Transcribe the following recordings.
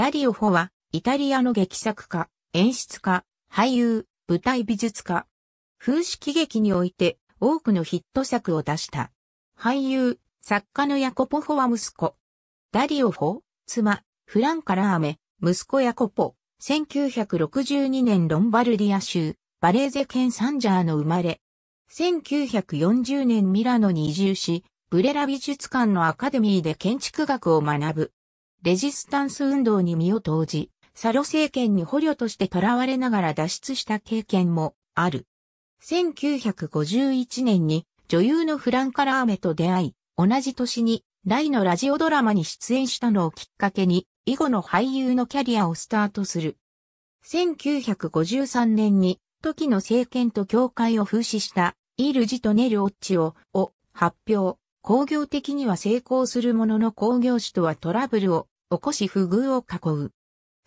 ダリオ・フォは、イタリアの劇作家、演出家、俳優、舞台美術家。風刺喜劇において多くのヒット作を出した。俳優、作家のヤコポフォは息子。ダリオ・フォ、妻、フランカ・ラーメ、息子ヤコポ、1962年ロンバルディア州、バレーゼ県サンジャーの生まれ。1940年ミラノに移住し、ブレラ美術館のアカデミーで建築学を学ぶ。レジスタンス運動に身を投じ、サロ政権に捕虜として囚われながら脱出した経験もある。1951年に女優のフランカラーメと出会い、同じ年に大のラジオドラマに出演したのをきっかけに、以後の俳優のキャリアをスタートする。1953年に、時の政権と教会を風刺した、イルジとネルオッチを、を発表。工業的には成功するものの工業主とはトラブルを起こし不遇を囲う。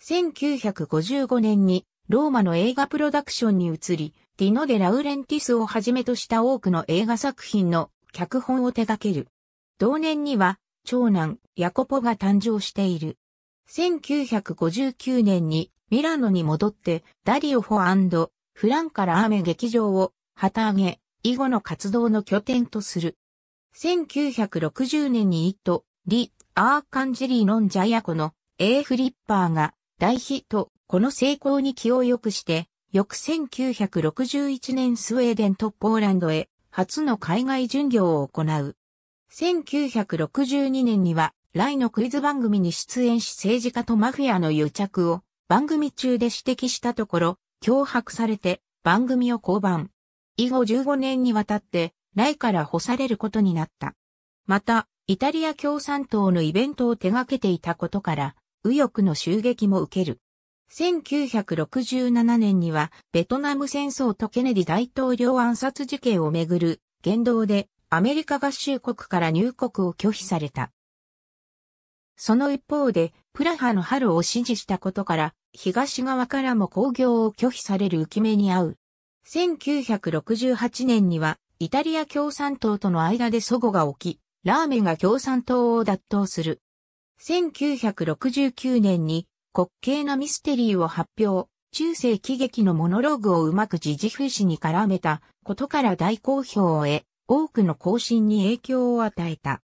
1955年にローマの映画プロダクションに移り、ディノ・デ・ラウレンティスをはじめとした多くの映画作品の脚本を手掛ける。同年には、長男、ヤコポが誕生している。1959年にミラノに戻ってダリオ・フォフランカラーメ劇場を旗揚げ、以後の活動の拠点とする。1960年にイット、リ・アーカンジェリー・ノン・ジャヤコの A フリッパーが大ヒット、この成功に気を良くして、翌1961年スウェーデンとポーランドへ初の海外巡業を行う。1962年には、ライのクイズ番組に出演し政治家とマフィアの癒着を番組中で指摘したところ、脅迫されて番組を降板。以後15年にわたって、ライから干されることになった。また、イタリア共産党のイベントを手掛けていたことから、右翼の襲撃も受ける。1967年には、ベトナム戦争とケネディ大統領暗殺事件をめぐる言動で、アメリカ合衆国から入国を拒否された。その一方で、プラハの春を支持したことから、東側からも工業を拒否される浮き目に遭う。1968年には、イタリア共産党との間で祖語が起き、ラーメンが共産党を脱倒する。1969年に滑稽なミステリーを発表、中世喜劇のモノローグをうまく時事風刺に絡めたことから大好評を得、多くの更新に影響を与えた。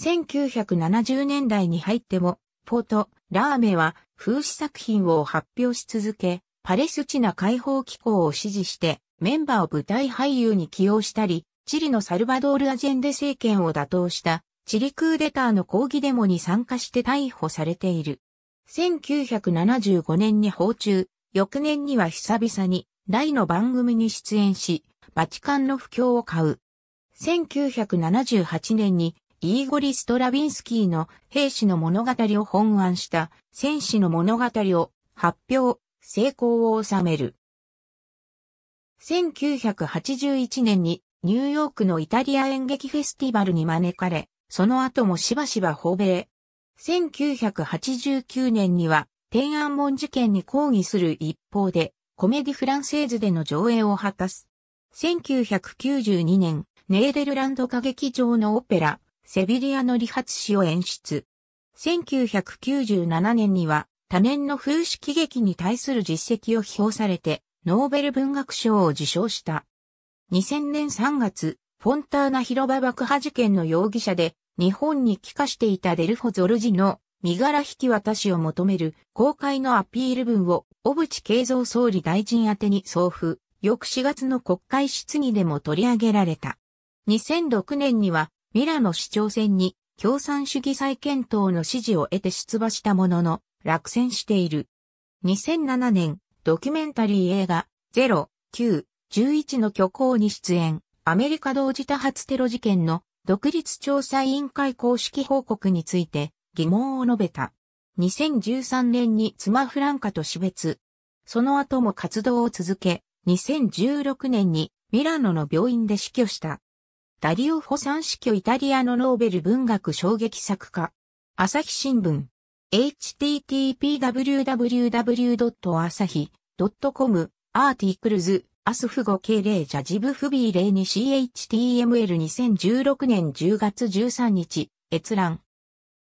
1970年代に入っても、ポート、ラーメンは風刺作品を発表し続け、パレスチナ解放機構を支持してメンバーを舞台俳優に起用したり、チリのサルバドール・アジェンデ政権を打倒したチリクーデターの抗議デモに参加して逮捕されている。1975年に訪中、翌年には久々に大の番組に出演し、バチカンの布教を買う。1978年にイーゴリ・ストラビンスキーの兵士の物語を本案した戦士の物語を発表、成功を収める。1981年にニューヨークのイタリア演劇フェスティバルに招かれ、その後もしばしば訪米。1989年には天安門事件に抗議する一方で、コメディフランセーズでの上映を果たす。1992年、ネーデルランド歌劇場のオペラ、セビリアの理髪師を演出。1997年には、多年の風刺喜劇に対する実績を評されて、ノーベル文学賞を受賞した。2000年3月、フォンターナ広場爆破事件の容疑者で、日本に帰化していたデルフォ・ゾルジの身柄引き渡しを求める公開のアピール文を小渕恵三総理大臣宛に送付、翌4月の国会質疑でも取り上げられた。2006年にはミラノ市長選に共産主義再検討の支持を得て出馬したものの落選している。2007年ドキュメンタリー映画ロ、9、11の虚構に出演、アメリカ同時多発テロ事件の独立調査委員会公式報告について疑問を述べた。2013年に妻フランカと死別。その後も活動を続け、2016年にミラノの病院で死去した。ダリオ・フォさん死去イタリアのノーベル文学衝撃作家。朝日新聞。h t t p w w w a 日 c o m アーティクルズアスフ語系例ャジブフビー例に CHTML2016 年10月13日、閲覧。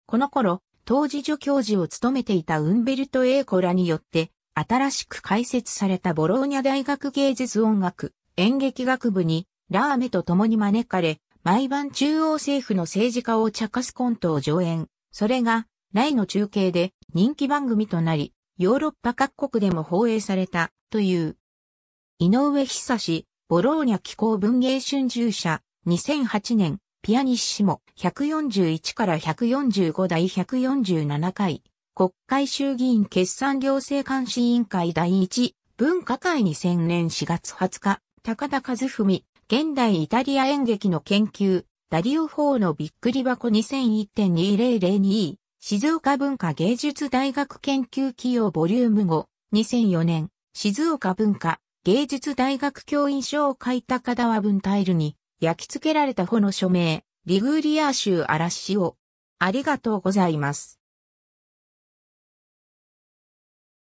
この頃、当時助教授を務めていたウンベルト・エーコらによって、新しく開設されたボローニャ大学芸術音楽、演劇学部に、ラーメと共に招かれ、毎晩中央政府の政治家を茶化すコントを上演。それが、来の中継で人気番組となり、ヨーロッパ各国でも放映された、という。井上久志、ボローニャ気候文芸春秋社、2008年、ピアニッシモ、141から145第147回、国会衆議院決算行政監視委員会第1、文化会2000年4月20日、高田和文、現代イタリア演劇の研究、ダリオ法のびっくり箱2001.2002、静岡文化芸術大学研究企業ボリューム5、2004年、静岡文化芸術大学教員賞を書いたカワブ文タイルに焼き付けられた穂の署名、リグーリア州嵐を。ありがとうございます。